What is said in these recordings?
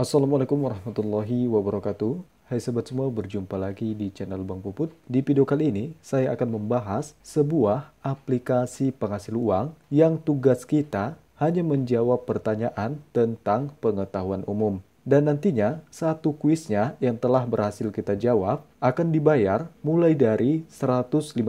Assalamualaikum warahmatullahi wabarakatuh. Hai sobat semua, berjumpa lagi di channel Bang Puput. Di video kali ini, saya akan membahas sebuah aplikasi penghasil uang yang tugas kita hanya menjawab pertanyaan tentang pengetahuan umum. Dan nantinya, satu kuisnya yang telah berhasil kita jawab akan dibayar mulai dari Rp150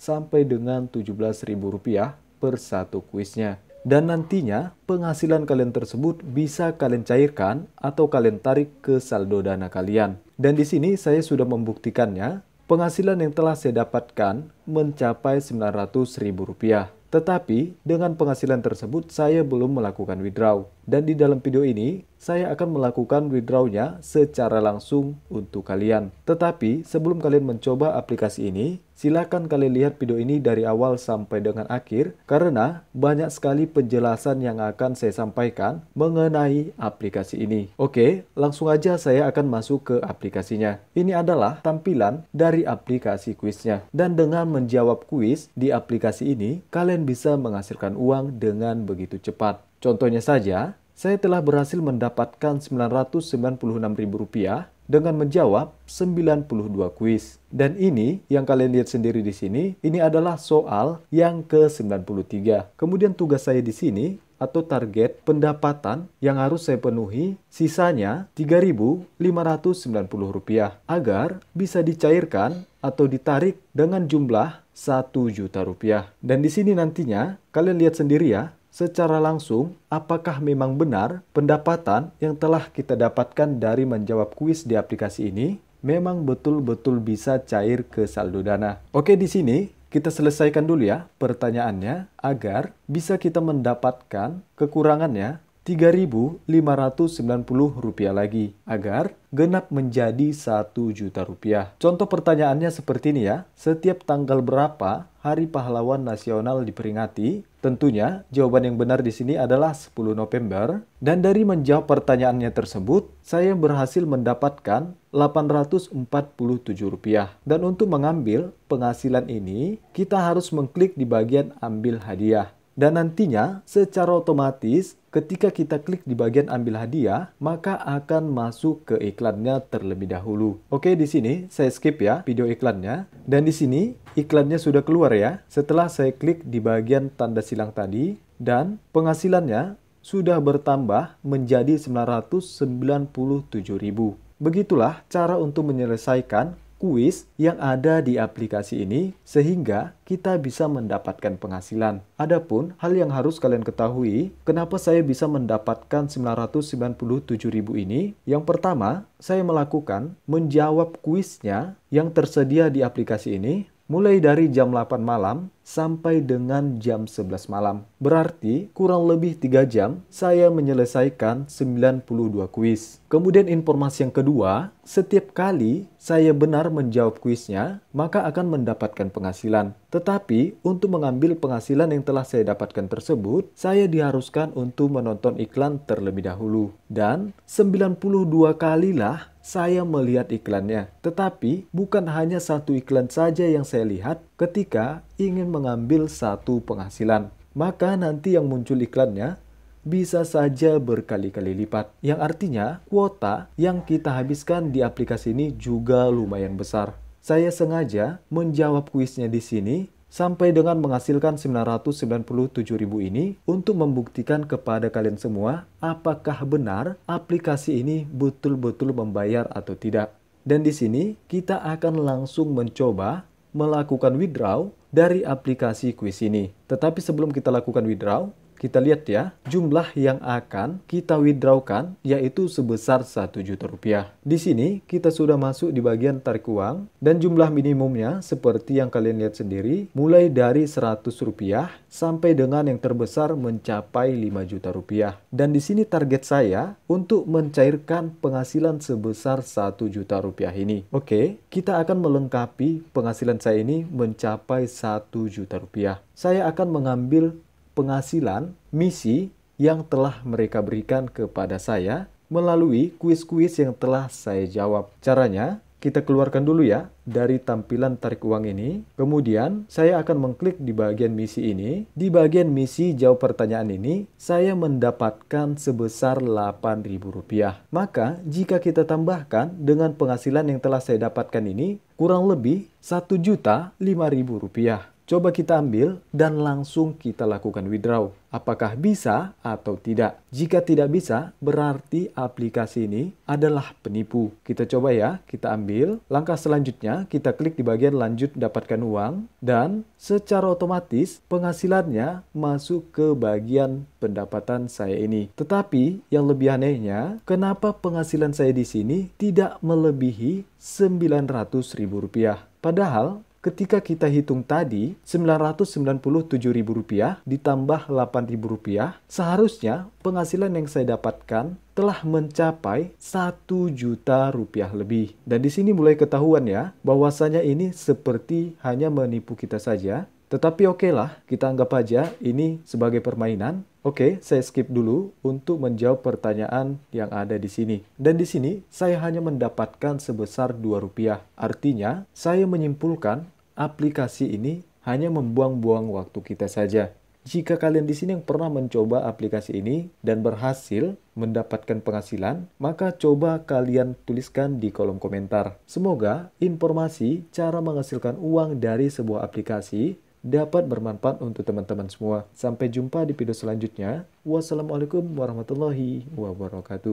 sampai dengan Rp17.000 per satu kuisnya dan nantinya penghasilan kalian tersebut bisa kalian cairkan atau kalian tarik ke saldo dana kalian. Dan di sini saya sudah membuktikannya, penghasilan yang telah saya dapatkan mencapai Rp900.000. Tetapi dengan penghasilan tersebut saya belum melakukan withdraw. Dan di dalam video ini, saya akan melakukan withdrawnya secara langsung untuk kalian. Tetapi sebelum kalian mencoba aplikasi ini, silakan kalian lihat video ini dari awal sampai dengan akhir karena banyak sekali penjelasan yang akan saya sampaikan mengenai aplikasi ini. Oke, langsung aja saya akan masuk ke aplikasinya. Ini adalah tampilan dari aplikasi kuisnya. Dan dengan menjawab kuis di aplikasi ini, kalian bisa menghasilkan uang dengan begitu cepat. Contohnya saja, saya telah berhasil mendapatkan Rp996.000 dengan menjawab 92 kuis. Dan ini yang kalian lihat sendiri di sini, ini adalah soal yang ke-93. Kemudian tugas saya di sini atau target pendapatan yang harus saya penuhi sisanya Rp3.590 agar bisa dicairkan atau ditarik dengan jumlah 1 juta rupiah. Dan di sini nantinya kalian lihat sendiri ya, secara langsung apakah memang benar pendapatan yang telah kita dapatkan dari menjawab kuis di aplikasi ini memang betul-betul bisa cair ke saldo dana. Oke, di sini kita selesaikan dulu ya pertanyaannya agar bisa kita mendapatkan kekurangannya Rp3.590 lagi agar genap menjadi satu juta rupiah. Contoh pertanyaannya seperti ini ya. Setiap tanggal berapa Hari Pahlawan Nasional diperingati? Tentunya jawaban yang benar di sini adalah 10 November. Dan dari menjawab pertanyaannya tersebut, saya berhasil mendapatkan Rp847. Dan untuk mengambil penghasilan ini, kita harus mengklik di bagian ambil hadiah. Dan nantinya secara otomatis Ketika kita klik di bagian ambil hadiah, maka akan masuk ke iklannya terlebih dahulu. Oke, di sini saya skip ya video iklannya. Dan di sini iklannya sudah keluar ya. Setelah saya klik di bagian tanda silang tadi dan penghasilannya sudah bertambah menjadi 997.000. Begitulah cara untuk menyelesaikan kuis yang ada di aplikasi ini sehingga kita bisa mendapatkan penghasilan. Adapun hal yang harus kalian ketahui, kenapa saya bisa mendapatkan 997.000 ini? Yang pertama, saya melakukan menjawab kuisnya yang tersedia di aplikasi ini mulai dari jam 8 malam sampai dengan jam 11 malam. Berarti kurang lebih 3 jam saya menyelesaikan 92 kuis. Kemudian informasi yang kedua, setiap kali saya benar menjawab kuisnya, maka akan mendapatkan penghasilan. Tetapi untuk mengambil penghasilan yang telah saya dapatkan tersebut, saya diharuskan untuk menonton iklan terlebih dahulu. Dan 92 kalilah saya melihat iklannya. Tetapi bukan hanya satu iklan saja yang saya lihat ketika ingin mengambil satu penghasilan. Maka nanti yang muncul iklannya bisa saja berkali-kali lipat. Yang artinya kuota yang kita habiskan di aplikasi ini juga lumayan besar. Saya sengaja menjawab kuisnya di sini sampai dengan menghasilkan 997.000 ini untuk membuktikan kepada kalian semua apakah benar aplikasi ini betul-betul membayar atau tidak. Dan di sini kita akan langsung mencoba melakukan withdraw dari aplikasi kuis ini. Tetapi sebelum kita lakukan withdraw, kita lihat ya, jumlah yang akan kita withdrawkan yaitu sebesar 1 juta rupiah. Di sini kita sudah masuk di bagian tarik uang dan jumlah minimumnya seperti yang kalian lihat sendiri mulai dari 100 rupiah sampai dengan yang terbesar mencapai 5 juta rupiah. Dan di sini target saya untuk mencairkan penghasilan sebesar 1 juta rupiah ini. Oke, kita akan melengkapi penghasilan saya ini mencapai 1 juta rupiah. Saya akan mengambil penghasilan, misi yang telah mereka berikan kepada saya melalui kuis-kuis yang telah saya jawab. Caranya, kita keluarkan dulu ya dari tampilan tarik uang ini. Kemudian, saya akan mengklik di bagian misi ini. Di bagian misi jawab pertanyaan ini, saya mendapatkan sebesar Rp8.000. Maka, jika kita tambahkan dengan penghasilan yang telah saya dapatkan ini, kurang lebih Rp1.005.000. Coba kita ambil dan langsung kita lakukan withdraw. Apakah bisa atau tidak? Jika tidak bisa, berarti aplikasi ini adalah penipu. Kita coba ya, kita ambil. Langkah selanjutnya, kita klik di bagian lanjut dapatkan uang. Dan secara otomatis penghasilannya masuk ke bagian pendapatan saya ini. Tetapi yang lebih anehnya, kenapa penghasilan saya di sini tidak melebihi ribu rupiah? Padahal Ketika kita hitung tadi, Rp997.000 ditambah Rp8.000, seharusnya penghasilan yang saya dapatkan telah mencapai 1 juta rupiah lebih. Dan di sini mulai ketahuan ya, bahwasanya ini seperti hanya menipu kita saja. Tetapi oke okay lah, kita anggap aja ini sebagai permainan Oke, okay, saya skip dulu untuk menjawab pertanyaan yang ada di sini. Dan di sini, saya hanya mendapatkan sebesar dua rupiah Artinya, saya menyimpulkan aplikasi ini hanya membuang-buang waktu kita saja. Jika kalian di sini yang pernah mencoba aplikasi ini dan berhasil mendapatkan penghasilan, maka coba kalian tuliskan di kolom komentar. Semoga informasi cara menghasilkan uang dari sebuah aplikasi dapat bermanfaat untuk teman-teman semua. Sampai jumpa di video selanjutnya. Wassalamualaikum warahmatullahi wabarakatuh.